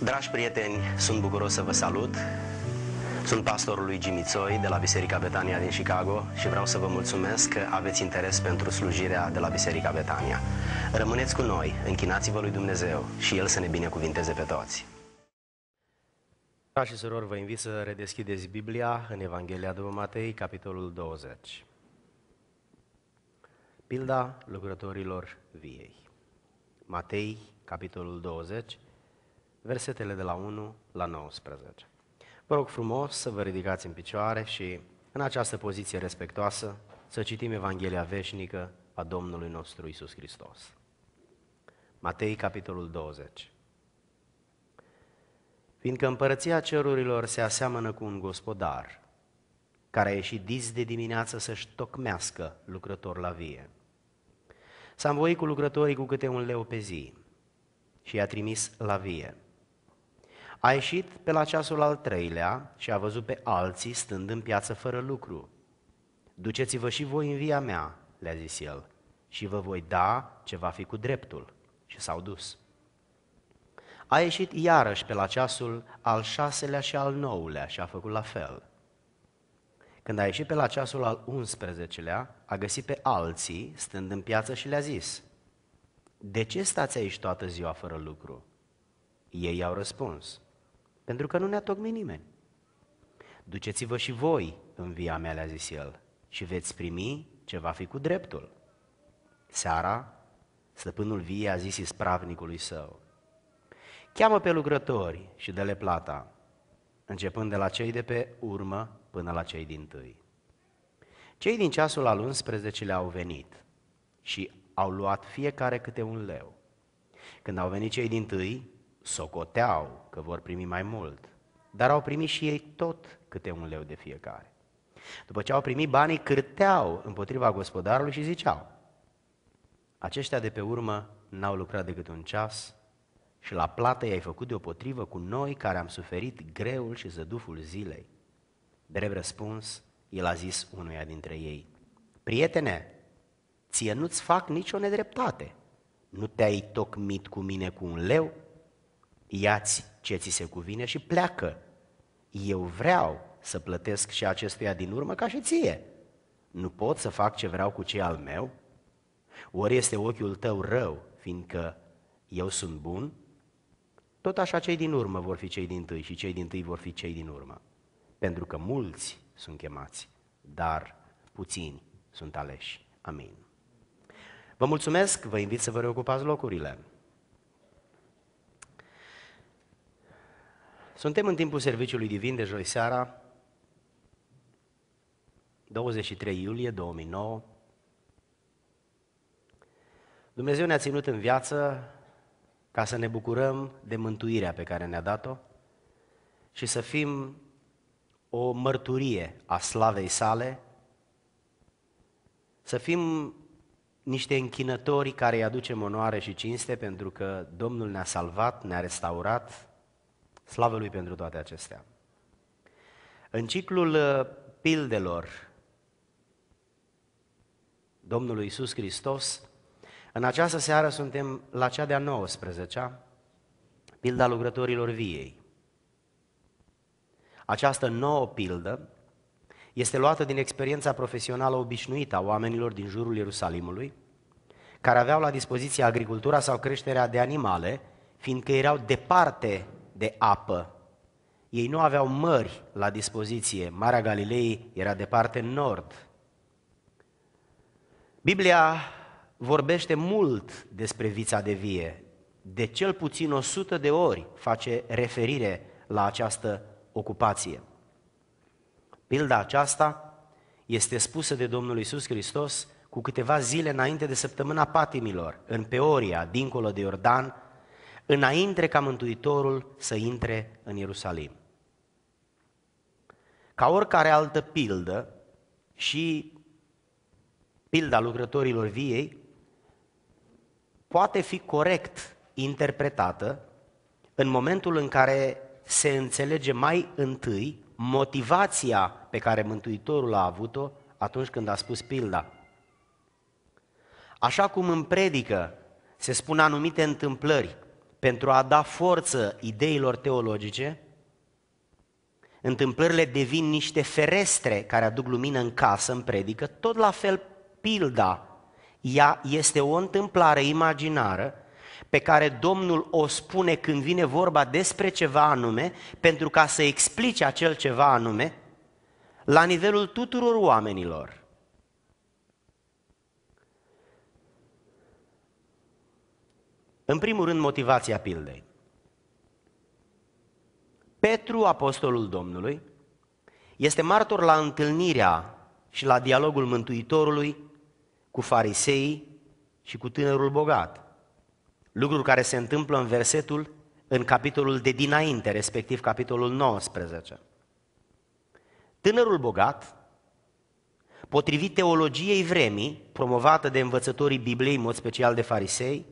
Dragi prieteni, sunt bucuros să vă salut. Sunt pastorul lui Jimmy de la Biserica Betania din Chicago și vreau să vă mulțumesc că aveți interes pentru slujirea de la Biserica Betania. Rămâneți cu noi, închinați-vă lui Dumnezeu și El să ne binecuvinteze pe toți. Dragi și surori, vă invit să redeschideți Biblia în Evanghelia după Matei, capitolul 20. Pilda lucrătorilor viei. Matei, capitolul 20, versetele de la 1 la 19. Vă rog frumos să vă ridicați în picioare și în această poziție respectoasă să citim Evanghelia veșnică a Domnului nostru Isus Hristos. Matei, capitolul 20. Fiindcă împărăția cerurilor se aseamănă cu un gospodar, care a ieșit dis de dimineață să-și tocmească lucrător la vie. S-a învoit cu lucrătorii cu câte un leu pe zi și i-a trimis la vie. A ieșit pe la ceasul al treilea și a văzut pe alții stând în piață fără lucru. Duceți-vă și voi în via mea, le-a zis el, și vă voi da ce va fi cu dreptul. Și s-au dus. A ieșit iarăși pe la ceasul al șaselea și al noulea și a făcut la fel. Când a ieșit pe la ceasul al 11-lea, a găsit pe alții stând în piață și le-a zis, De ce stați aici toată ziua fără lucru? Ei au răspuns, pentru că nu ne-a tocmit nimeni. Duceți-vă și voi în via mea, le-a zis el, și veți primi ce va fi cu dreptul. Seara, stăpânul vie a zis ispravnicului său, Cheamă pe lucrători și dă-le plata, începând de la cei de pe urmă până la cei din tâi. Cei din ceasul al 11-lea au venit și au luat fiecare câte un leu. Când au venit cei din tâi, socoteau că vor primi mai mult, dar au primit și ei tot câte un leu de fiecare. După ce au primit banii, cârteau împotriva gospodarului și ziceau, aceștia de pe urmă n-au lucrat decât un ceas și la plată i-ai făcut deopotrivă cu noi care am suferit greul și zăduful zilei. Drept răspuns, el a zis unuia dintre ei, Prietene, ție nu-ți fac nicio nedreptate. Nu te-ai tocmit cu mine cu un leu?" iați ce ți se cuvine și pleacă. Eu vreau să plătesc și acestuia din urmă ca și ție. Nu pot să fac ce vreau cu cei al meu? Ori este ochiul tău rău, fiindcă eu sunt bun? Tot așa cei din urmă vor fi cei din tâi și cei din tâi vor fi cei din urmă. Pentru că mulți sunt chemați, dar puțini sunt aleși. Amin. Vă mulțumesc, vă invit să vă reocupați locurile. Suntem în timpul serviciului divin de joi seara, 23 iulie 2009. Dumnezeu ne-a ținut în viață ca să ne bucurăm de mântuirea pe care ne-a dat-o și să fim o mărturie a slavei sale, să fim niște închinători care îi aducem onoare și cinste pentru că Domnul ne-a salvat, ne-a restaurat, Slavă Lui pentru toate acestea! În ciclul uh, pildelor Domnului Iisus Hristos, în această seară suntem la cea de-a 19-a, pilda lucrătorilor viei. Această nouă pildă este luată din experiența profesională obișnuită a oamenilor din jurul Ierusalimului, care aveau la dispoziție agricultura sau creșterea de animale, fiindcă erau departe de apă. Ei nu aveau mări la dispoziție. Marea Galilei era departe în nord. Biblia vorbește mult despre vița de vie. De cel puțin 100 de ori face referire la această ocupație. Pilda aceasta este spusă de Domnul Isus Hristos cu câteva zile înainte de săptămâna patimilor, în Peoria, dincolo de Iordan, înainte ca Mântuitorul să intre în Ierusalim. Ca oricare altă pildă și pilda lucrătorilor viei poate fi corect interpretată în momentul în care se înțelege mai întâi motivația pe care Mântuitorul a avut-o atunci când a spus pilda. Așa cum în predică se spun anumite întâmplări pentru a da forță ideilor teologice, întâmplările devin niște ferestre care aduc lumină în casă, în predică, tot la fel pilda, ea este o întâmplare imaginară pe care Domnul o spune când vine vorba despre ceva anume, pentru ca să explice acel ceva anume, la nivelul tuturor oamenilor. În primul rând, motivația pildei. Petru, apostolul Domnului, este martor la întâlnirea și la dialogul Mântuitorului cu fariseii și cu tânărul bogat. Lucruri care se întâmplă în versetul, în capitolul de dinainte, respectiv capitolul 19. Tânărul bogat, potrivit teologiei vremii, promovată de învățătorii Bibliei, în mod special de farisei,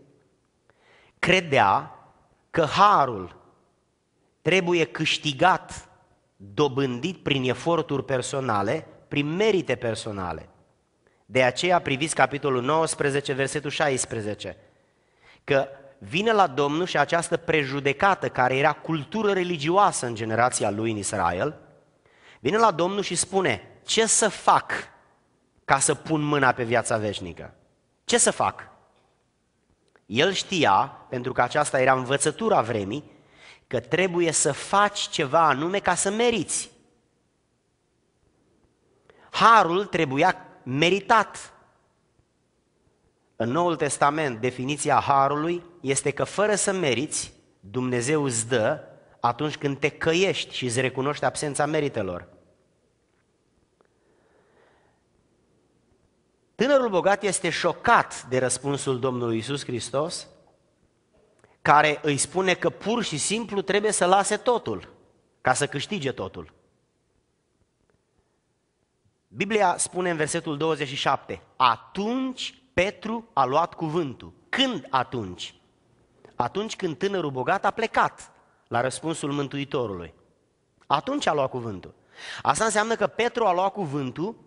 credea că harul trebuie câștigat, dobândit prin eforturi personale, prin merite personale. De aceea priviți capitolul 19, versetul 16, că vine la Domnul și această prejudecată care era cultură religioasă în generația lui în Israel, vine la Domnul și spune, ce să fac ca să pun mâna pe viața veșnică? Ce să fac? El știa, pentru că aceasta era învățătura vremii, că trebuie să faci ceva anume ca să meriți. Harul trebuia meritat. În Noul Testament, definiția harului este că fără să meriți, Dumnezeu îți dă atunci când te căiești și îți recunoști absența meritelor. Tânărul bogat este șocat de răspunsul Domnului Isus Hristos, care îi spune că pur și simplu trebuie să lase totul ca să câștige totul. Biblia spune în versetul 27, atunci Petru a luat cuvântul. Când atunci? Atunci când tânărul bogat a plecat la răspunsul Mântuitorului. Atunci a luat cuvântul. Asta înseamnă că Petru a luat cuvântul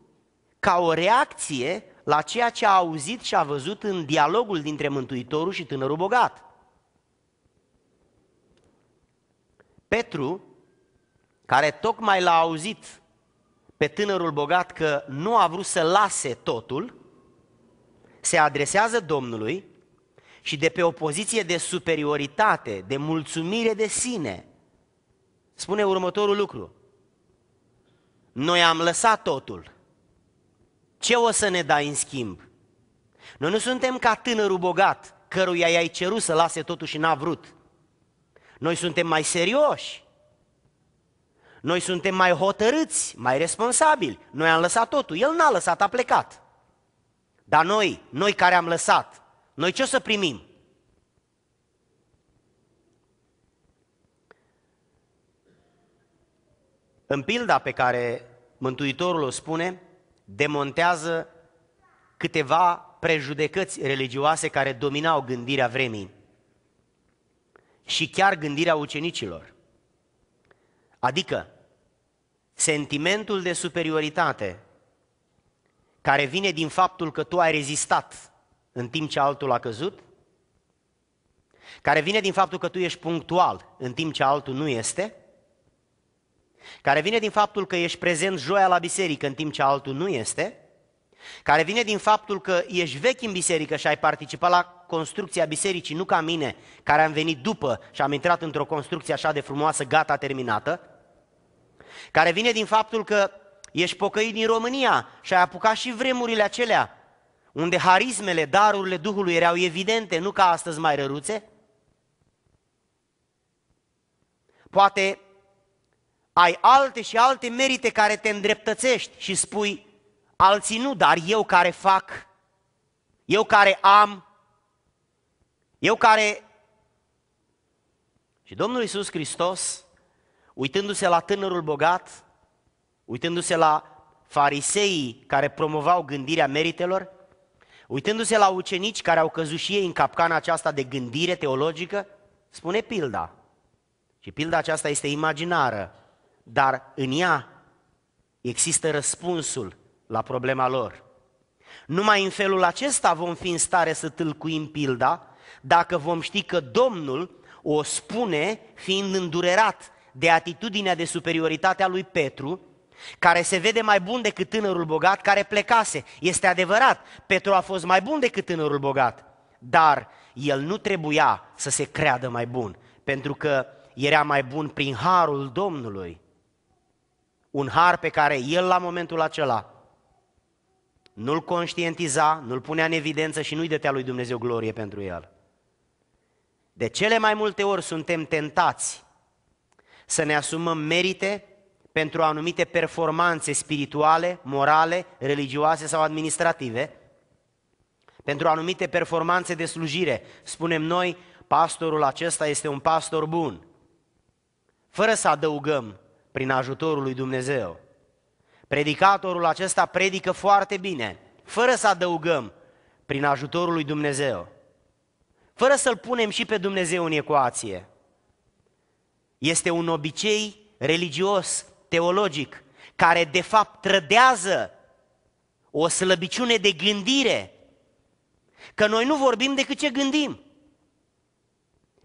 ca o reacție la ceea ce a auzit și a văzut în dialogul dintre Mântuitorul și tânărul bogat. Petru, care tocmai l-a auzit pe tânărul bogat că nu a vrut să lase totul, se adresează Domnului și de pe o poziție de superioritate, de mulțumire de sine, spune următorul lucru. Noi am lăsat totul ce o să ne dai în schimb? Noi nu suntem ca tânărul bogat, căruia i-ai cerut să lase totul și n-a vrut. Noi suntem mai serioși. Noi suntem mai hotărâți, mai responsabili. Noi am lăsat totul, el n-a lăsat, a plecat. Dar noi, noi care am lăsat, noi ce o să primim? În pilda pe care Mântuitorul o spune, demontează câteva prejudecăți religioase care dominau gândirea vremii și chiar gândirea ucenicilor. Adică, sentimentul de superioritate care vine din faptul că tu ai rezistat în timp ce altul a căzut, care vine din faptul că tu ești punctual în timp ce altul nu este, care vine din faptul că ești prezent joia la biserică în timp ce altul nu este, care vine din faptul că ești vechi în biserică și ai participat la construcția bisericii, nu ca mine, care am venit după și am intrat într-o construcție așa de frumoasă, gata, terminată, care vine din faptul că ești pocăit din România și ai apucat și vremurile acelea, unde harismele, darurile Duhului erau evidente, nu ca astăzi mai răruțe? Poate ai alte și alte merite care te îndreptățești și spui, alții nu, dar eu care fac, eu care am, eu care... Și Domnul Iisus Hristos, uitându-se la tânărul bogat, uitându-se la fariseii care promovau gândirea meritelor, uitându-se la ucenici care au căzut și ei în capcana aceasta de gândire teologică, spune pilda. Și pilda aceasta este imaginară dar în ea există răspunsul la problema lor. Numai în felul acesta vom fi în stare să tâlcuim pilda, dacă vom ști că Domnul o spune fiind îndurerat de atitudinea de superioritate a lui Petru, care se vede mai bun decât tânărul bogat care plecase. Este adevărat, Petru a fost mai bun decât tânărul bogat, dar el nu trebuia să se creadă mai bun, pentru că era mai bun prin harul Domnului un har pe care el la momentul acela nu-l conștientiza, nu-l punea în evidență și nu-i dătea lui Dumnezeu glorie pentru el. De cele mai multe ori suntem tentați să ne asumăm merite pentru anumite performanțe spirituale, morale, religioase sau administrative, pentru anumite performanțe de slujire. Spunem noi, pastorul acesta este un pastor bun, fără să adăugăm prin ajutorul lui Dumnezeu. Predicatorul acesta predică foarte bine, fără să adăugăm prin ajutorul lui Dumnezeu. Fără să-l punem și pe Dumnezeu în ecuație. Este un obicei religios, teologic, care de fapt trădează o slăbiciune de gândire. Că noi nu vorbim decât ce gândim.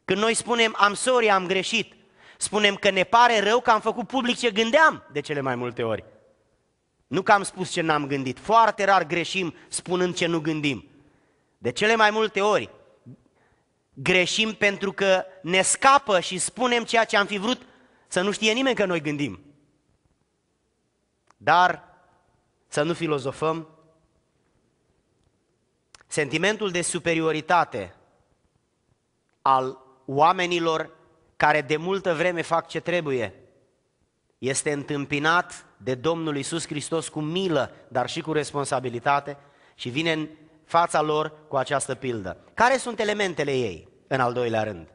Când noi spunem, am sorry, am greșit, spunem că ne pare rău că am făcut public ce gândeam de cele mai multe ori. Nu că am spus ce n-am gândit. Foarte rar greșim spunând ce nu gândim. De cele mai multe ori greșim pentru că ne scapă și spunem ceea ce am fi vrut să nu știe nimeni că noi gândim. Dar să nu filozofăm. Sentimentul de superioritate al oamenilor care de multă vreme fac ce trebuie, este întâmpinat de Domnul Isus Hristos cu milă, dar și cu responsabilitate și vine în fața lor cu această pildă. Care sunt elementele ei, în al doilea rând?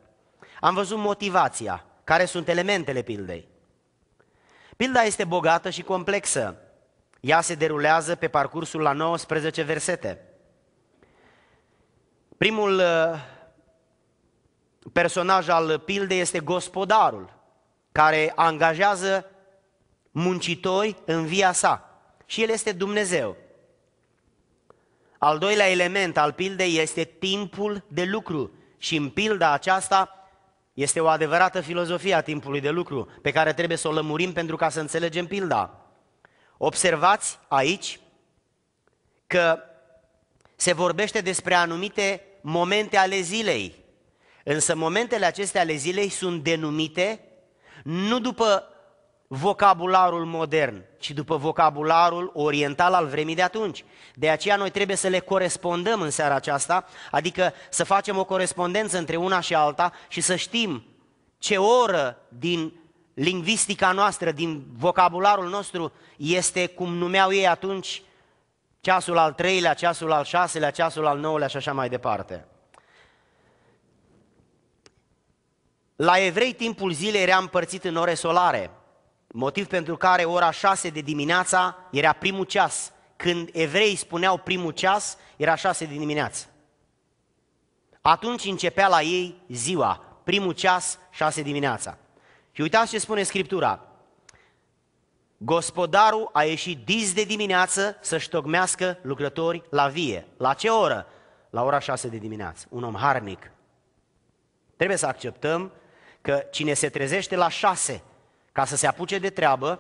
Am văzut motivația. Care sunt elementele pildei? Pilda este bogată și complexă. Ea se derulează pe parcursul la 19 versete. Primul uh, personaj al pildei este gospodarul, care angajează muncitori în via sa. Și el este Dumnezeu. Al doilea element al pildei este timpul de lucru. Și în pilda aceasta este o adevărată filozofie a timpului de lucru, pe care trebuie să o lămurim pentru ca să înțelegem pilda. Observați aici că se vorbește despre anumite momente ale zilei. Însă momentele acestea ale zilei sunt denumite nu după vocabularul modern, ci după vocabularul oriental al vremii de atunci. De aceea noi trebuie să le corespondăm în seara aceasta, adică să facem o corespondență între una și alta și să știm ce oră din lingvistica noastră, din vocabularul nostru, este cum numeau ei atunci ceasul al treilea, ceasul al șaselea, ceasul al nouălea și așa mai departe. La evrei timpul zilei era împărțit în ore solare, motiv pentru care ora 6 de dimineața era primul ceas. Când evrei spuneau primul ceas, era 6 de dimineață. Atunci începea la ei ziua, primul ceas, 6 dimineața. Și uitați ce spune Scriptura. Gospodarul a ieșit dis de dimineață să-și tocmească lucrători la vie. La ce oră? La ora 6 de dimineață. Un om harnic. Trebuie să acceptăm că cine se trezește la șase ca să se apuce de treabă,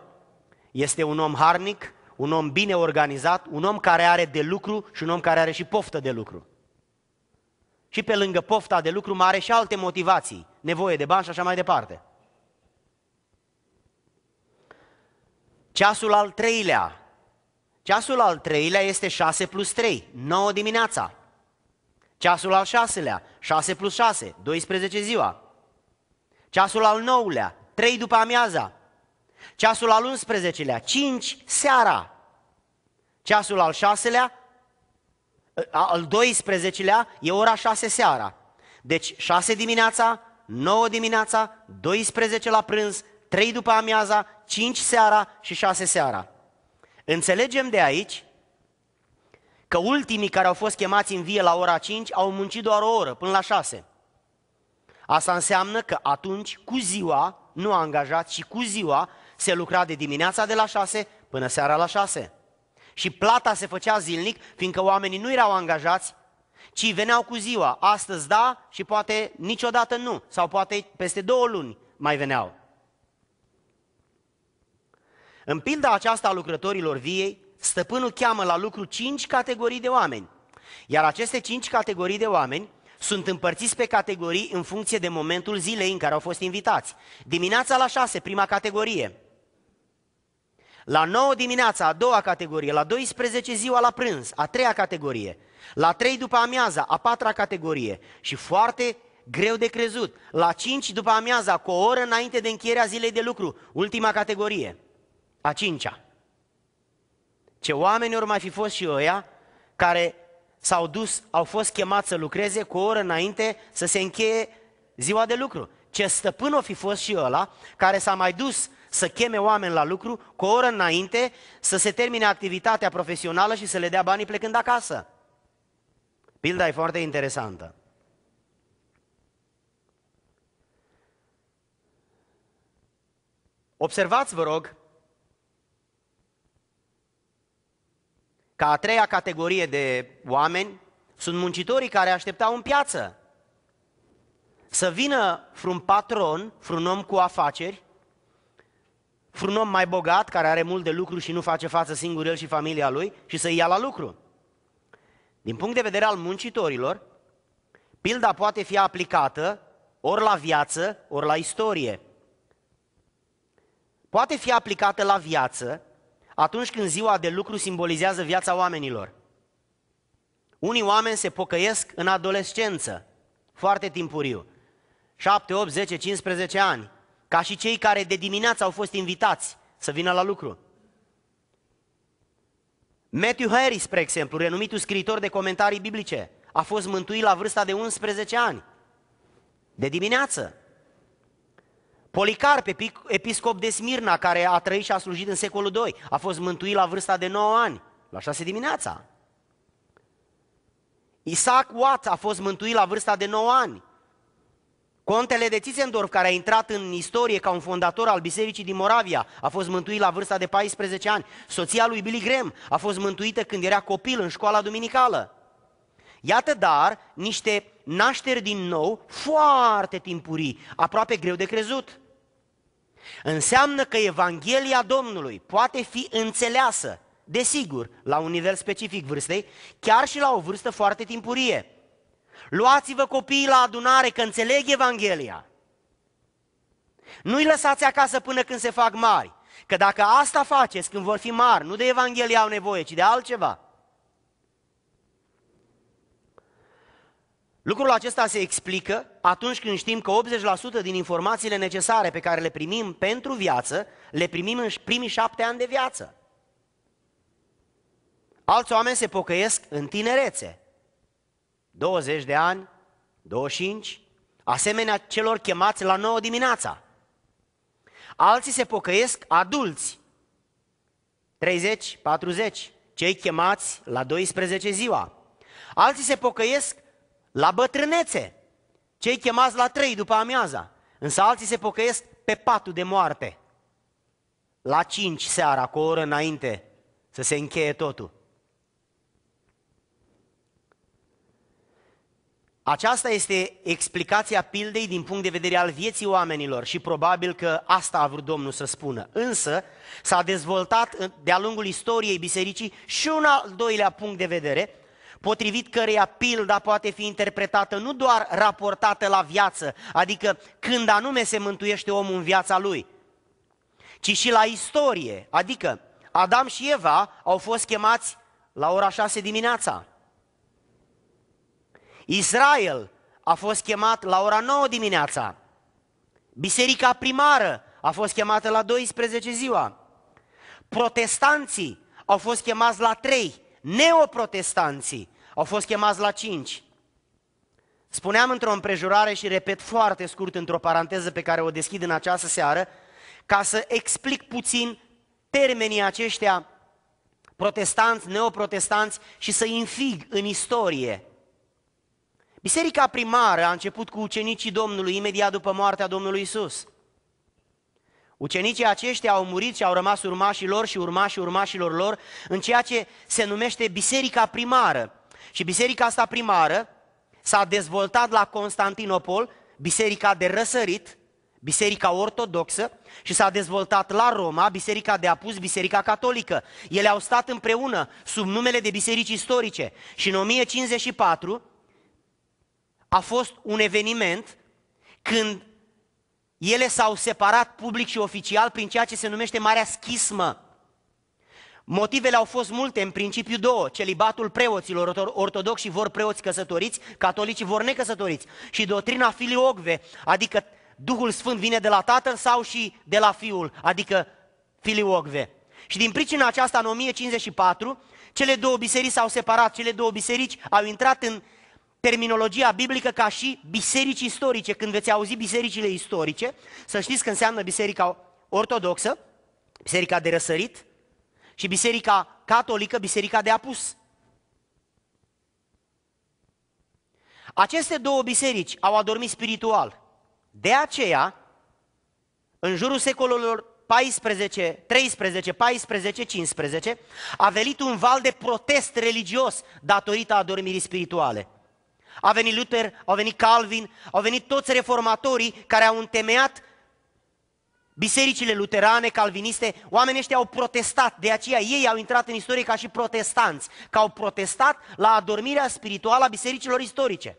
este un om harnic, un om bine organizat, un om care are de lucru și un om care are și poftă de lucru. Și pe lângă pofta de lucru mai are și alte motivații, nevoie de bani și așa mai departe. Ceasul al treilea. Ceasul al treilea este 6 plus 3, 9 dimineața. Ceasul al șaselea, 6 plus 6, 12 ziua ceasul al nouălea, trei după amiaza, ceasul al 11-lea, 5 seara, ceasul al 6-lea, al 12-lea e ora 6 seara. Deci 6 dimineața, 9 dimineața, 12 la prânz, 3 după amiaza, 5 seara și 6 seara. Înțelegem de aici că ultimii care au fost chemați în vie la ora 5 au muncit doar o oră, până la 6. Asta înseamnă că atunci, cu ziua, nu angajați, și cu ziua se lucra de dimineața de la 6 până seara la 6. Și plata se făcea zilnic, fiindcă oamenii nu erau angajați, ci veneau cu ziua. Astăzi da și poate niciodată nu, sau poate peste două luni mai veneau. În pilda aceasta a lucrătorilor viei, stăpânul cheamă la lucru cinci categorii de oameni. Iar aceste cinci categorii de oameni sunt împărțiți pe categorii în funcție de momentul zilei în care au fost invitați. Dimineața la 6, prima categorie. La 9 dimineața, a doua categorie. La 12 ziua la prânz, a treia categorie. La 3 după amiaza, a patra categorie. Și foarte greu de crezut, la 5 după amiaza, cu o oră înainte de încheierea zilei de lucru, ultima categorie, a cincea. Ce oameni ori mai fi fost și oia care s-au dus, au fost chemați să lucreze cu o oră înainte să se încheie ziua de lucru. Ce stăpân o fi fost și ăla care s-a mai dus să cheme oameni la lucru cu o oră înainte să se termine activitatea profesională și să le dea banii plecând acasă. Pilda e foarte interesantă. Observați, vă rog, Ca a treia categorie de oameni sunt muncitorii care așteptau în piață să vină frun patron, frun om cu afaceri, frun om mai bogat care are mult de lucru și nu face față singur el și familia lui și să ia la lucru. Din punct de vedere al muncitorilor, pilda poate fi aplicată ori la viață, ori la istorie. Poate fi aplicată la viață atunci când ziua de lucru simbolizează viața oamenilor. Unii oameni se pocăiesc în adolescență, foarte timpuriu, 7, 8, 10, 15 ani, ca și cei care de dimineață au fost invitați să vină la lucru. Matthew Harris, spre exemplu, renumitul scriitor de comentarii biblice, a fost mântuit la vârsta de 11 ani. De dimineață. Policarp, episcop de Smirna, care a trăit și a slujit în secolul II, a fost mântuit la vârsta de 9 ani, la 6 dimineața. Isaac Watts a fost mântuit la vârsta de 9 ani. Contele de Tizendorf, care a intrat în istorie ca un fondator al bisericii din Moravia, a fost mântuit la vârsta de 14 ani. Soția lui Billy Graham a fost mântuită când era copil în școala duminicală. Iată dar niște nașteri din nou foarte timpurii, aproape greu de crezut. Înseamnă că Evanghelia Domnului poate fi înțeleasă, desigur, la un nivel specific vârstei, chiar și la o vârstă foarte timpurie. Luați-vă copiii la adunare că înțeleg Evanghelia. Nu-i lăsați acasă până când se fac mari, că dacă asta faceți când vor fi mari, nu de Evanghelia au nevoie, ci de altceva – Lucrul acesta se explică atunci când știm că 80% din informațiile necesare pe care le primim pentru viață, le primim în primii șapte ani de viață. Alți oameni se pocăiesc în tinerețe. 20 de ani, 25, asemenea celor chemați la 9 dimineața. Alții se pocăiesc adulți, 30, 40, cei chemați la 12 ziua. Alții se pocăiesc la bătrânețe. Cei chemați la trei după amiaza, însă alții se pocăiesc pe patul de moarte. La cinci seara, cu o oră înainte, să se încheie totul. Aceasta este explicația pildei din punct de vedere al vieții oamenilor și probabil că asta a vrut Domnul să spună. Însă s-a dezvoltat de-a lungul istoriei bisericii și un al doilea punct de vedere potrivit căreia pilda poate fi interpretată nu doar raportată la viață, adică când anume se mântuiește omul în viața lui, ci și la istorie, adică Adam și Eva au fost chemați la ora 6 dimineața. Israel a fost chemat la ora 9 dimineața. Biserica primară a fost chemată la 12 ziua. Protestanții au fost chemați la 3 neoprotestanții au fost chemați la cinci. Spuneam într-o împrejurare și repet foarte scurt într-o paranteză pe care o deschid în această seară, ca să explic puțin termenii aceștia protestanți, neoprotestanți și să infig în istorie. Biserica primară a început cu ucenicii Domnului imediat după moartea Domnului Isus. Ucenicii aceștia au murit și au rămas urmașilor și urmașii urmașilor lor în ceea ce se numește biserica primară. Și biserica asta primară s-a dezvoltat la Constantinopol, biserica de răsărit, biserica ortodoxă și s-a dezvoltat la Roma, biserica de apus, biserica catolică. Ele au stat împreună sub numele de biserici istorice și în 1054 a fost un eveniment când ele s-au separat public și oficial prin ceea ce se numește Marea Schismă. Motivele au fost multe, în principiu două. Celibatul preoților ortodoxi vor preoți căsătoriți, catolicii vor necăsătoriți. Și doctrina filiogve, adică Duhul Sfânt vine de la Tatăl sau și de la Fiul, adică filiogve. Și din pricina aceasta, în 1054, cele două biserici s-au separat, cele două biserici au intrat în terminologia biblică ca și biserici istorice. Când veți auzi bisericile istorice, să știți că înseamnă biserica ortodoxă, biserica de răsărit și biserica catolică, biserica de apus. Aceste două biserici au adormit spiritual. De aceea, în jurul secolelor 14, 13, 14, 15, a venit un val de protest religios datorită adormirii spirituale. A venit Luther, au venit Calvin, au venit toți reformatorii care au întemeiat bisericile luterane, calviniste, oamenii ăștia au protestat, de aceea ei au intrat în istorie ca și protestanți, că au protestat la adormirea spirituală a bisericilor istorice.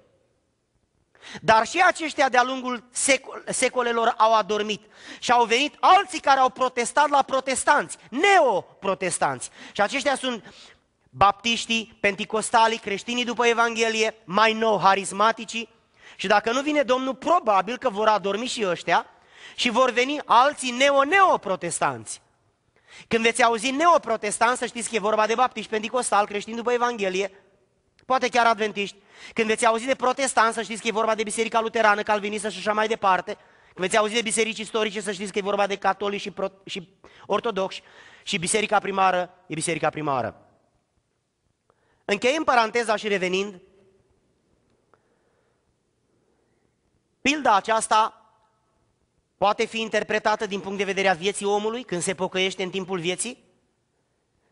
Dar și aceștia de-a lungul secolelor au adormit și au venit alții care au protestat la protestanți, neoprotestanți. Și aceștia sunt baptiștii, penticostalii, creștinii după Evanghelie, mai nou harismaticii. Și dacă nu vine Domnul, probabil că vor adormi și ăștia și vor veni alții neo-neoprotestanți. Când veți auzi neoprotestant, să știți că e vorba de baptiști, pentecostal, creștini după Evanghelie, poate chiar adventiști. Când veți auzi de protestant, să știți că e vorba de biserica luterană, calvinistă și așa mai departe. Când veți auzi de biserici istorice, să știți că e vorba de catolici și, pro- și ortodoxi. Și biserica primară e biserica primară. Încheiem paranteza și revenind. Pilda aceasta poate fi interpretată din punct de vedere a vieții omului, când se pocăiește în timpul vieții,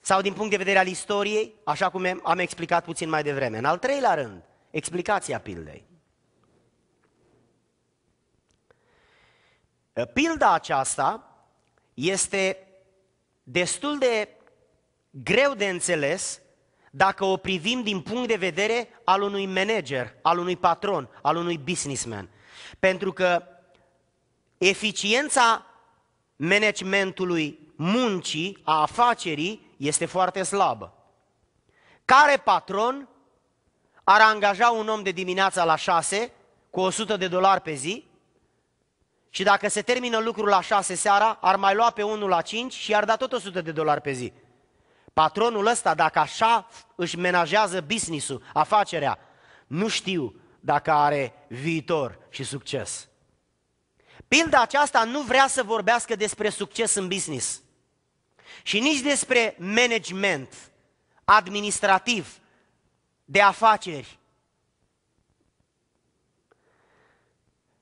sau din punct de vedere al istoriei, așa cum am explicat puțin mai devreme. În al treilea rând, explicația pildei. Pilda aceasta este destul de greu de înțeles dacă o privim din punct de vedere al unui manager, al unui patron, al unui businessman. Pentru că eficiența managementului muncii, a afacerii, este foarte slabă. Care patron ar angaja un om de dimineața la 6 cu 100 de dolari pe zi și dacă se termină lucrul la 6 seara, ar mai lua pe unul la 5 și ar da tot 100 de dolari pe zi. Patronul ăsta, dacă așa își menajează business-ul, afacerea, nu știu dacă are viitor și succes. Pilda aceasta nu vrea să vorbească despre succes în business și nici despre management administrativ de afaceri.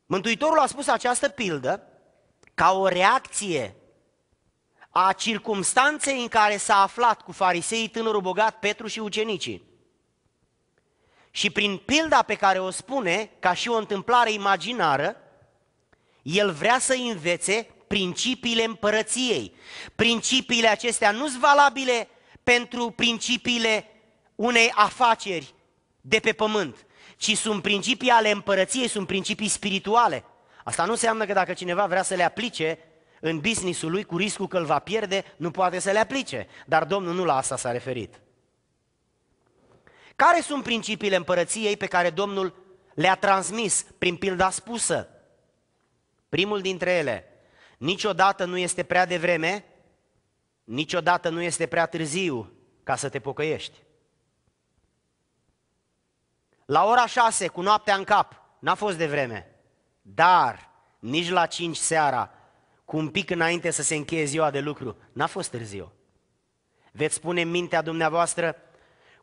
Mântuitorul a spus această pildă ca o reacție a circumstanței în care s-a aflat cu fariseii tânărul bogat Petru și ucenicii. Și prin pilda pe care o spune, ca și o întâmplare imaginară, el vrea să învețe principiile împărăției. Principiile acestea nu sunt valabile pentru principiile unei afaceri de pe pământ, ci sunt principii ale împărăției, sunt principii spirituale. Asta nu înseamnă că dacă cineva vrea să le aplice, în businessul lui cu riscul că îl va pierde, nu poate să le aplice. Dar Domnul nu la asta s-a referit. Care sunt principiile împărăției pe care Domnul le-a transmis prin pilda spusă? Primul dintre ele, niciodată nu este prea devreme, niciodată nu este prea târziu ca să te pocăiești. La ora șase cu noaptea în cap, n-a fost devreme, dar nici la cinci seara cu un pic înainte să se încheie ziua de lucru. N-a fost târziu. Veți spune în mintea dumneavoastră,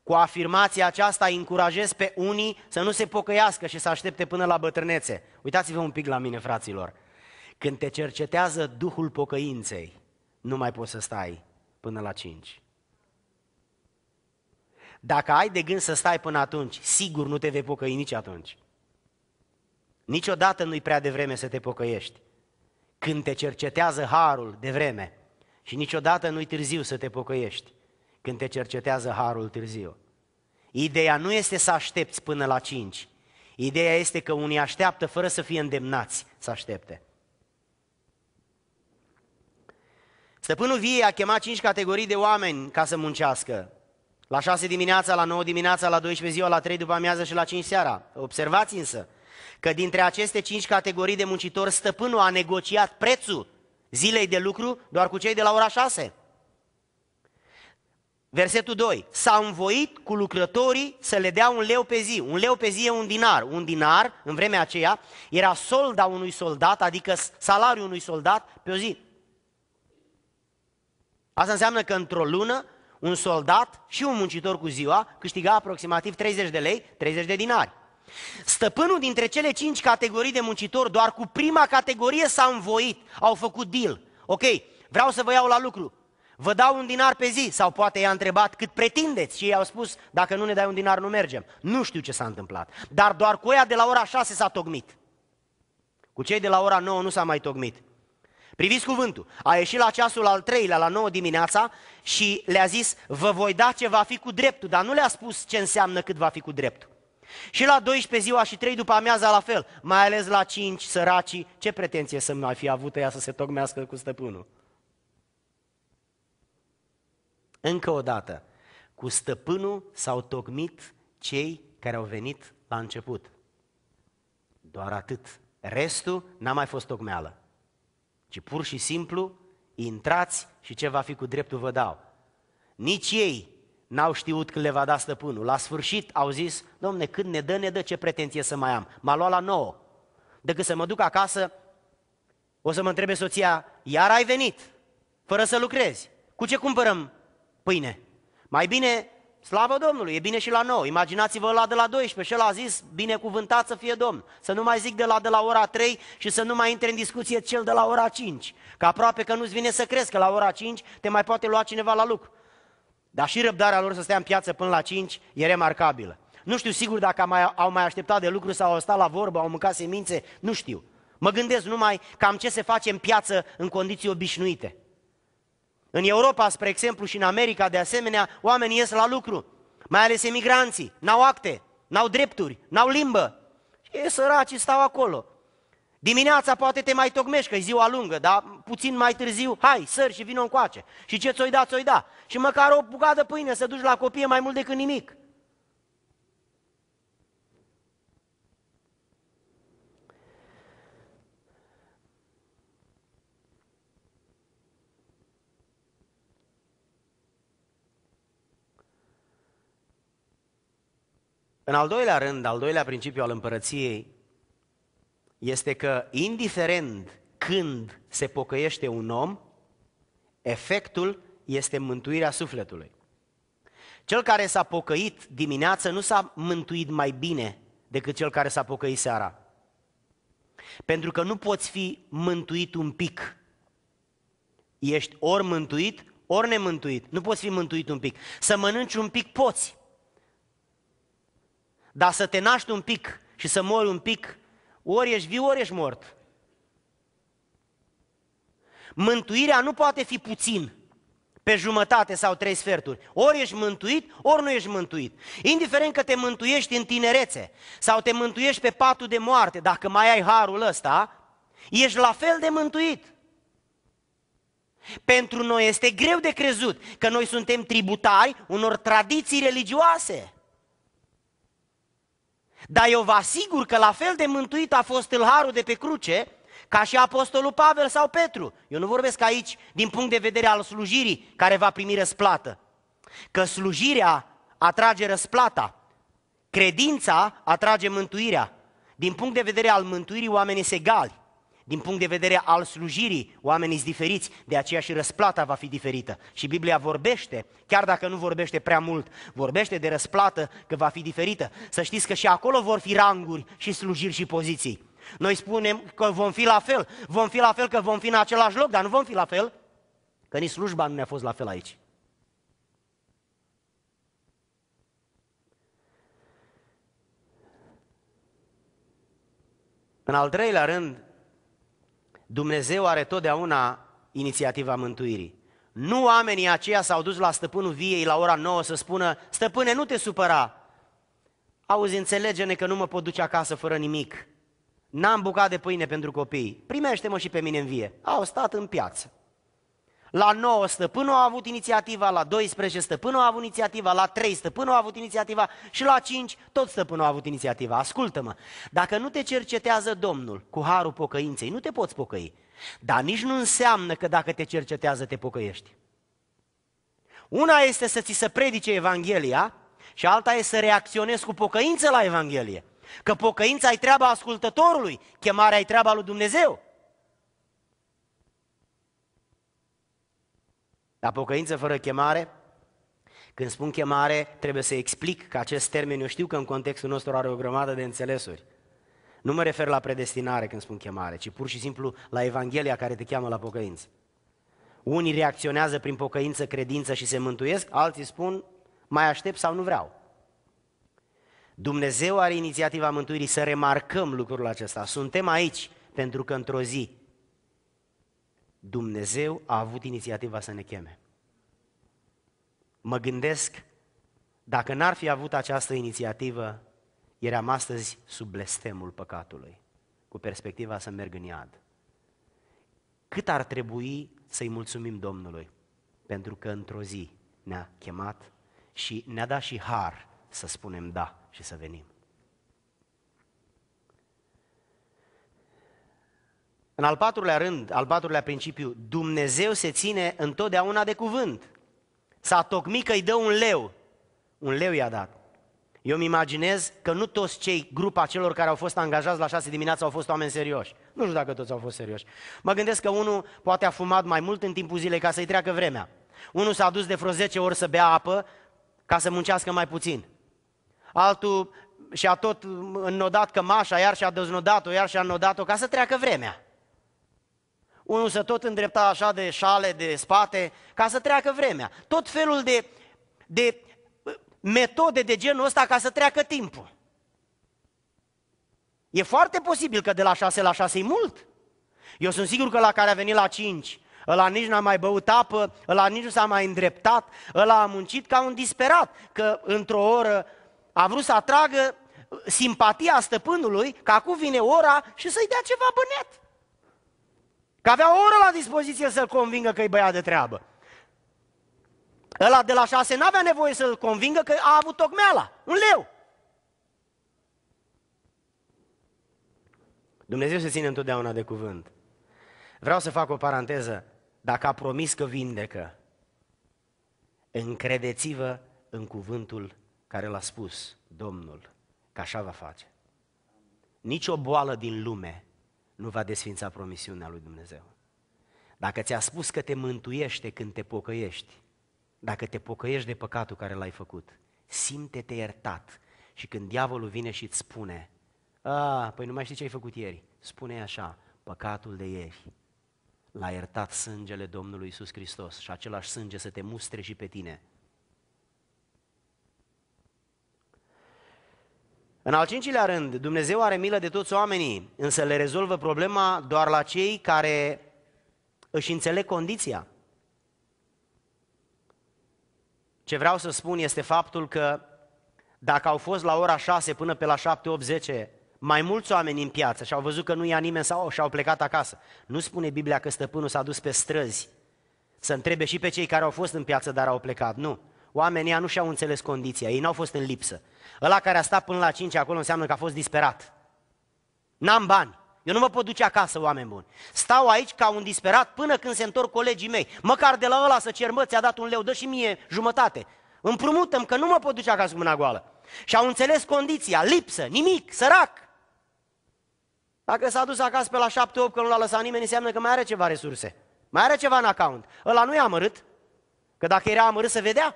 cu afirmația aceasta încurajez pe unii să nu se pocăiască și să aștepte până la bătrânețe. Uitați-vă un pic la mine, fraților. Când te cercetează Duhul pocăinței, nu mai poți să stai până la cinci. Dacă ai de gând să stai până atunci, sigur nu te vei pocăi nici atunci. Niciodată nu-i prea devreme să te pocăiești când te cercetează harul de vreme și niciodată nu-i târziu să te pocăiești când te cercetează harul târziu. Ideea nu este să aștepți până la cinci. Ideea este că unii așteaptă fără să fie îndemnați să aștepte. Stăpânul vie a chemat cinci categorii de oameni ca să muncească. La 6 dimineața, la 9 dimineața, la 12 ziua, la 3 după amiază și la 5 seara. Observați însă, că dintre aceste cinci categorii de muncitori, stăpânul a negociat prețul zilei de lucru doar cu cei de la ora 6. Versetul 2. S-a învoit cu lucrătorii să le dea un leu pe zi. Un leu pe zi e un dinar. Un dinar, în vremea aceea, era solda unui soldat, adică salariul unui soldat pe o zi. Asta înseamnă că într-o lună, un soldat și un muncitor cu ziua câștiga aproximativ 30 de lei, 30 de dinari. Stăpânul dintre cele cinci categorii de muncitori, doar cu prima categorie s-a învoit, au făcut deal. Ok, vreau să vă iau la lucru, vă dau un dinar pe zi, sau poate i-a întrebat cât pretindeți și ei au spus, dacă nu ne dai un dinar nu mergem. Nu știu ce s-a întâmplat, dar doar cu ea de la ora 6 s-a tocmit. Cu cei de la ora 9 nu s-a mai tocmit. Priviți cuvântul, a ieșit la ceasul al treilea, la 9 dimineața și le-a zis, vă voi da ce va fi cu dreptul, dar nu le-a spus ce înseamnă cât va fi cu dreptul. Și la 12 ziua și 3 după amiaza la fel, mai ales la 5 săracii, ce pretenție să mai fi avut ea să se tocmească cu stăpânul? Încă o dată, cu stăpânul s-au tocmit cei care au venit la început. Doar atât. Restul n-a mai fost tocmeală, ci pur și simplu intrați și ce va fi cu dreptul vă dau. Nici ei N-au știut când le va da stăpânul. La sfârșit au zis, domne, când ne dă, ne dă, ce pretenție să mai am. M-a luat la nouă. Decât să mă duc acasă, o să mă întrebe soția, iar ai venit, fără să lucrezi. Cu ce cumpărăm pâine? Mai bine, slavă Domnului, e bine și la nouă. Imaginați-vă la de la 12 și el a zis, binecuvântat să fie Domn. Să nu mai zic de la de la ora 3 și să nu mai intre în discuție cel de la ora 5. Că aproape că nu-ți vine să crezi că la ora 5 te mai poate lua cineva la lucru. Dar și răbdarea lor să stea în piață până la 5 e remarcabilă. Nu știu sigur dacă mai, au mai așteptat de lucru sau au stat la vorbă, au mâncat semințe, nu știu. Mă gândesc numai cam ce se face în piață în condiții obișnuite. În Europa, spre exemplu, și în America, de asemenea, oamenii ies la lucru, mai ales emigranții, n-au acte, n-au drepturi, n-au limbă. Și săraci stau acolo. Dimineața poate te mai tocmești, că e ziua lungă, dar puțin mai târziu, hai, săr și vină încoace. Și ce ți-o da, ți-o da. Și măcar o bucată de pâine să duci la copii mai mult decât nimic. În al doilea rând, al doilea principiu al împărăției este că indiferent când se pocăiește un om, efectul este mântuirea sufletului. Cel care s-a pocăit dimineață nu s-a mântuit mai bine decât cel care s-a pocăit seara. Pentru că nu poți fi mântuit un pic. Ești ori mântuit, ori nemântuit. Nu poți fi mântuit un pic. Să mănânci un pic poți. Dar să te naști un pic și să mori un pic, ori ești viu, ori ești mort. Mântuirea nu poate fi puțin, pe jumătate sau trei sferturi. Ori ești mântuit, ori nu ești mântuit. Indiferent că te mântuiești în tinerețe sau te mântuiești pe patul de moarte, dacă mai ai harul ăsta, ești la fel de mântuit. Pentru noi este greu de crezut că noi suntem tributari unor tradiții religioase. Dar eu vă asigur că la fel de mântuit a fost tâlharul de pe cruce, ca și apostolul Pavel sau Petru. Eu nu vorbesc aici din punct de vedere al slujirii care va primi răsplată. Că slujirea atrage răsplata, credința atrage mântuirea. Din punct de vedere al mântuirii, oamenii se egali. Din punct de vedere al slujirii, oamenii sunt diferiți, de aceea și răsplata va fi diferită. Și Biblia vorbește, chiar dacă nu vorbește prea mult, vorbește de răsplată că va fi diferită. Să știți că și acolo vor fi ranguri și slujiri și poziții. Noi spunem că vom fi la fel, vom fi la fel că vom fi în același loc, dar nu vom fi la fel, că nici slujba nu ne-a fost la fel aici. În al treilea rând, Dumnezeu are totdeauna inițiativa mântuirii. Nu oamenii aceia s-au dus la stăpânul viei la ora 9 să spună, stăpâne, nu te supăra, auzi, înțelege-ne că nu mă pot duce acasă fără nimic. N-am bucat de pâine pentru copii. Primește-mă și pe mine în vie. Au stat în piață. La 9 stăpânul a avut inițiativa, la 12 stăpânul a avut inițiativa, la 3 stăpânul a avut inițiativa și la 5 tot stăpânul a avut inițiativa. Ascultă-mă, dacă nu te cercetează Domnul cu harul pocăinței, nu te poți pocăi. Dar nici nu înseamnă că dacă te cercetează te pocăiești. Una este să ți se predice Evanghelia și alta este să reacționezi cu pocăință la Evanghelie. Că pocăința ai treaba ascultătorului, chemarea ai treaba lui Dumnezeu. La pocăință fără chemare, când spun chemare, trebuie să explic că acest termen, eu știu că în contextul nostru are o grămadă de înțelesuri. Nu mă refer la predestinare când spun chemare, ci pur și simplu la Evanghelia care te cheamă la pocăință. Unii reacționează prin pocăință, credință și se mântuiesc, alții spun mai aștept sau nu vreau. Dumnezeu are inițiativa mântuirii să remarcăm lucrul acesta. Suntem aici pentru că într-o zi Dumnezeu a avut inițiativa să ne cheme. Mă gândesc, dacă n-ar fi avut această inițiativă, eram astăzi sub blestemul păcatului, cu perspectiva să merg în iad. Cât ar trebui să-i mulțumim Domnului, pentru că într-o zi ne-a chemat și ne-a dat și har să spunem da și să venim. În al patrulea rând, al patrulea principiu, Dumnezeu se ține întotdeauna de cuvânt. S-a tocmit că îi dă un leu. Un leu i-a dat. Eu îmi imaginez că nu toți cei, grupa celor care au fost angajați la șase dimineața au fost oameni serioși. Nu știu dacă toți au fost serioși. Mă gândesc că unul poate a fumat mai mult în timpul zilei ca să-i treacă vremea. Unul s-a dus de vreo 10 ori să bea apă ca să muncească mai puțin. Altul și-a tot înnodat cămașa, iar și-a deznodat-o, iar și-a înnodat-o ca să treacă vremea. Unul se tot îndrepta așa de șale, de spate, ca să treacă vremea. Tot felul de, de uh, metode de genul ăsta ca să treacă timpul. E foarte posibil că de la 6 la 6 e mult. Eu sunt sigur că la care a venit la 5, ăla nici n-a mai băut apă, ăla nici nu s-a mai îndreptat, ăla a muncit ca un disperat, că într-o oră a vrut să atragă uh, simpatia stăpânului, că acum vine ora și să-i dea ceva bănet. Că avea o oră la dispoziție să-l convingă că e băiat de treabă. Ăla de la șase n-avea nevoie să-l convingă că a avut tocmeala, un leu. Dumnezeu se ține întotdeauna de cuvânt. Vreau să fac o paranteză. Dacă a promis că vindecă, încredeți-vă în cuvântul care l-a spus Domnul, că așa va face. Nici o boală din lume nu va desfința promisiunea lui Dumnezeu. Dacă ți-a spus că te mântuiește când te pocăiești, dacă te pocăiești de păcatul care l-ai făcut, simte-te iertat și când diavolul vine și îți spune, a, păi nu mai știi ce ai făcut ieri, spune așa, păcatul de ieri, l-a iertat sângele Domnului Isus Hristos și același sânge să te mustre și pe tine – În al cincilea rând, Dumnezeu are milă de toți oamenii, însă le rezolvă problema doar la cei care își înțeleg condiția. Ce vreau să spun este faptul că dacă au fost la ora 6 până pe la 7, 8, 10, mai mulți oameni în piață și au văzut că nu ia nimeni sau și-au plecat acasă. Nu spune Biblia că stăpânul s-a dus pe străzi să întrebe și pe cei care au fost în piață, dar au plecat. Nu oamenii nu și-au înțeles condiția, ei n-au fost în lipsă. Ăla care a stat până la 5 acolo înseamnă că a fost disperat. N-am bani. Eu nu mă pot duce acasă, oameni buni. Stau aici ca un disperat până când se întorc colegii mei. Măcar de la ăla să cer, mă, ți-a dat un leu, dă și mie jumătate. Împrumutăm că nu mă pot duce acasă cu mâna goală. Și au înțeles condiția, lipsă, nimic, sărac. Dacă s-a dus acasă pe la 7-8 că nu l-a lăsat nimeni, înseamnă că mai are ceva resurse. Mai are ceva în account. Ăla nu e amărât, că dacă era amărât se vedea.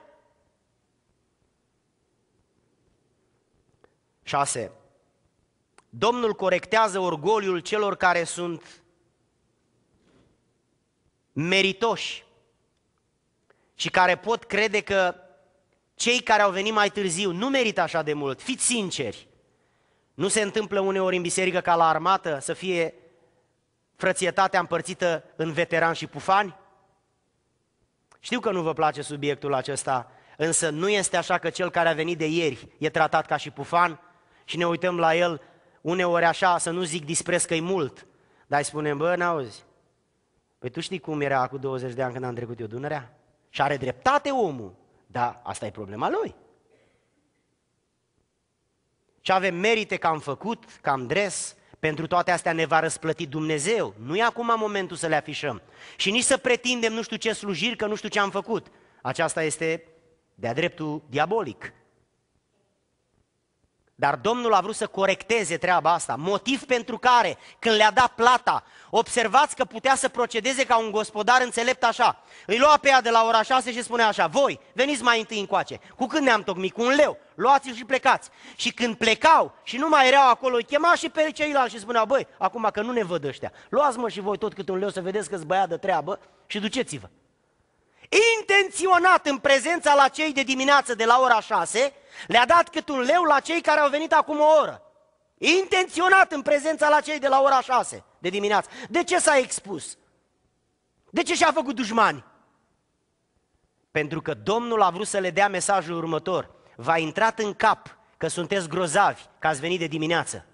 6. Domnul corectează orgoliul celor care sunt meritoși și care pot crede că cei care au venit mai târziu nu merită așa de mult. Fiți sinceri! Nu se întâmplă uneori în biserică ca la armată să fie frățietatea împărțită în veterani și pufani? Știu că nu vă place subiectul acesta, însă nu este așa că cel care a venit de ieri e tratat ca și pufan, și ne uităm la el uneori așa, să nu zic dispreț că e mult, dar îi spunem, bă, n-auzi, păi tu știi cum era cu 20 de ani când am trecut eu Dunărea? Și are dreptate omul, dar asta e problema lui. Ce avem merite că am făcut, că am dres, pentru toate astea ne va răsplăti Dumnezeu. Nu e acum momentul să le afișăm. Și nici să pretindem nu știu ce slujiri, că nu știu ce am făcut. Aceasta este de-a dreptul diabolic. Dar Domnul a vrut să corecteze treaba asta, motiv pentru care, când le-a dat plata, observați că putea să procedeze ca un gospodar înțelept așa. Îi lua pe ea de la ora 6 și spunea așa, voi veniți mai întâi încoace, cu când ne-am tocmit, cu un leu, luați-l și plecați. Și când plecau și nu mai erau acolo, îi chema și pe ceilalți și spunea, băi, acum că nu ne văd ăștia, luați-mă și voi tot cât un leu să vedeți că s băiat de treabă și duceți-vă intenționat în prezența la cei de dimineață de la ora 6, le-a dat cât un leu la cei care au venit acum o oră. Intenționat în prezența la cei de la ora 6 de dimineață. De ce s-a expus? De ce și-a făcut dușmani? Pentru că Domnul a vrut să le dea mesajul următor. V-a intrat în cap că sunteți grozavi, că ați venit de dimineață.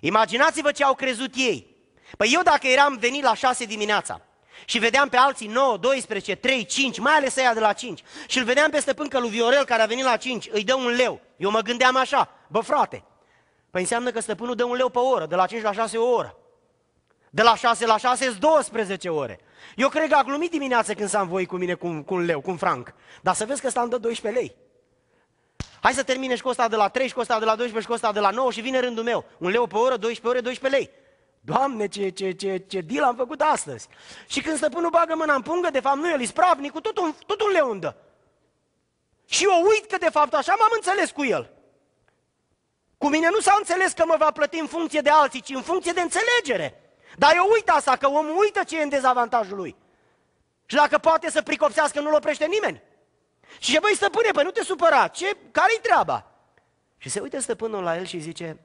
Imaginați-vă ce au crezut ei. Păi eu dacă eram venit la șase dimineața și vedeam pe alții 9, 12, 3, 5, mai ales aia de la 5. Și îl vedeam pe stăpân lui Viorel, care a venit la 5, îi dă un leu. Eu mă gândeam așa, bă frate, păi înseamnă că stăpânul dă un leu pe oră, de la 5 la 6 o oră. De la 6 la 6 sunt 12 ore. Eu cred că a glumit dimineața când s-a învoit cu mine cu, cu un leu, cu un franc. Dar să vezi că ăsta îmi dă 12 lei. Hai să termine și cu ăsta de la 3, și cu ăsta de la 12, și cu ăsta de la 9 și vine rândul meu. Un leu pe oră, 12 ore, 12 lei. Doamne, ce, ce, ce, ce deal am făcut astăzi. Și când stăpânul bagă mâna în pungă, de fapt nu el, cu tot un, tot un leundă. Și eu uit că de fapt așa m-am înțeles cu el. Cu mine nu s-a înțeles că mă va plăti în funcție de alții, ci în funcție de înțelegere. Dar eu uit asta, că omul uită ce e în dezavantajul lui. Și dacă poate să pricopsească, nu-l oprește nimeni. Și ce băi stăpâne, păi nu te supăra, ce, care-i treaba? Și se uită stăpânul la el și zice,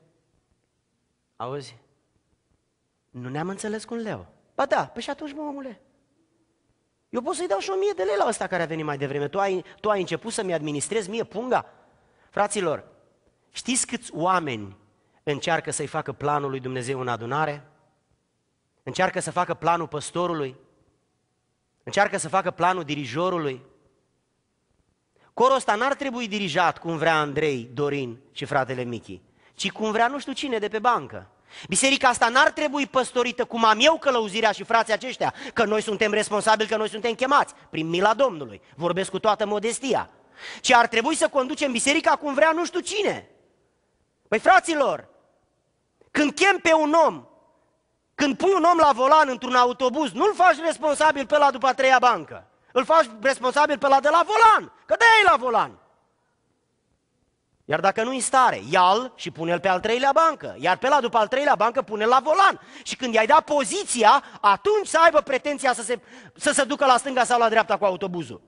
auzi, nu ne-am înțeles cu un leu. Ba da, păi și atunci, mă, omule, eu pot să-i dau și o mie de lei la ăsta care a venit mai devreme. Tu ai, tu ai început să-mi administrezi mie punga? Fraților, știți câți oameni încearcă să-i facă planul lui Dumnezeu în adunare? Încearcă să facă planul păstorului? Încearcă să facă planul dirijorului? Corul ăsta n-ar trebui dirijat cum vrea Andrei, Dorin și fratele Michi, ci cum vrea nu știu cine de pe bancă. Biserica asta n-ar trebui păstorită cum am eu călăuzirea și frații aceștia, că noi suntem responsabili, că noi suntem chemați, prin mila Domnului. Vorbesc cu toată modestia. Ce ar trebui să conducem biserica cum vrea nu știu cine. Păi fraților, când chem pe un om, când pui un om la volan într-un autobuz, nu-l faci responsabil pe la după a treia bancă. Îl faci responsabil pe la de la volan, că de la volan. Iar dacă nu-i stare, ia-l și pune-l pe al treilea bancă. Iar pe la după al treilea bancă pune-l la volan. Și când i-ai dat poziția, atunci să aibă pretenția să se, să se ducă la stânga sau la dreapta cu autobuzul.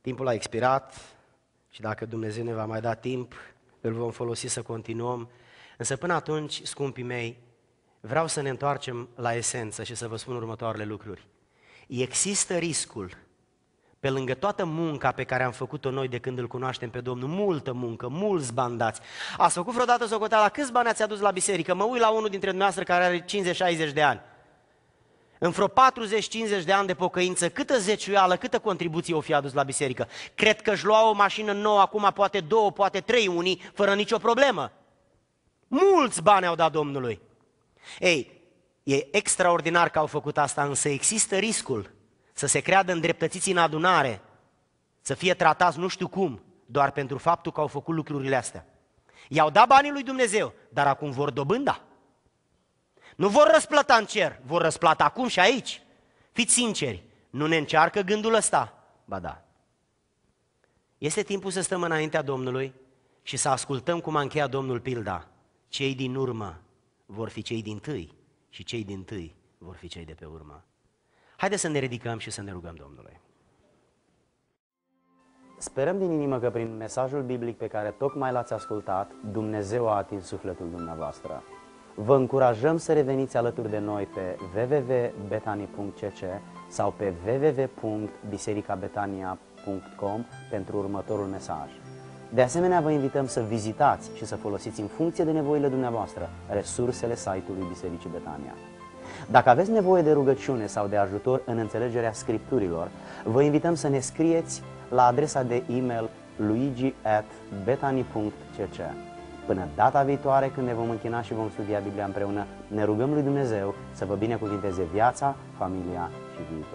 Timpul a expirat și dacă Dumnezeu ne va mai da timp, îl vom folosi să continuăm. Însă până atunci, scumpii mei, vreau să ne întoarcem la esență și să vă spun următoarele lucruri. Există riscul pe lângă toată munca pe care am făcut-o noi de când îl cunoaștem pe Domnul, multă muncă, mulți bani dați. Ați făcut vreodată socoteala câți bani ați adus la biserică? Mă uit la unul dintre dumneavoastră care are 50-60 de ani. În vreo 40-50 de ani de pocăință, câtă zeciuială, câtă contribuție o fi adus la biserică? Cred că își lua o mașină nouă, acum poate două, poate trei unii, fără nicio problemă. Mulți bani au dat Domnului. Ei, e extraordinar că au făcut asta, însă există riscul să se creadă îndreptățiți în adunare, să fie tratați nu știu cum, doar pentru faptul că au făcut lucrurile astea. I-au dat banii lui Dumnezeu, dar acum vor dobânda. Nu vor răsplata în cer, vor răsplata acum și aici. Fiți sinceri, nu ne încearcă gândul ăsta. Ba da. Este timpul să stăm înaintea Domnului și să ascultăm cum a încheiat Domnul pilda. Cei din urmă vor fi cei din tâi și cei din tâi vor fi cei de pe urmă. Haideți să ne ridicăm și să ne rugăm Domnului. Sperăm din inimă că prin mesajul biblic pe care tocmai l-ați ascultat, Dumnezeu a atins sufletul dumneavoastră. Vă încurajăm să reveniți alături de noi pe www.betani.cc sau pe www.bisericabetania.com pentru următorul mesaj. De asemenea, vă invităm să vizitați și să folosiți în funcție de nevoile dumneavoastră resursele site-ului Bisericii Betania. Dacă aveți nevoie de rugăciune sau de ajutor în înțelegerea scripturilor, vă invităm să ne scrieți la adresa de e-mail luigi.betani.cc Până data viitoare, când ne vom închina și vom studia Biblia împreună, ne rugăm lui Dumnezeu să vă binecuvinteze viața, familia și viitorul.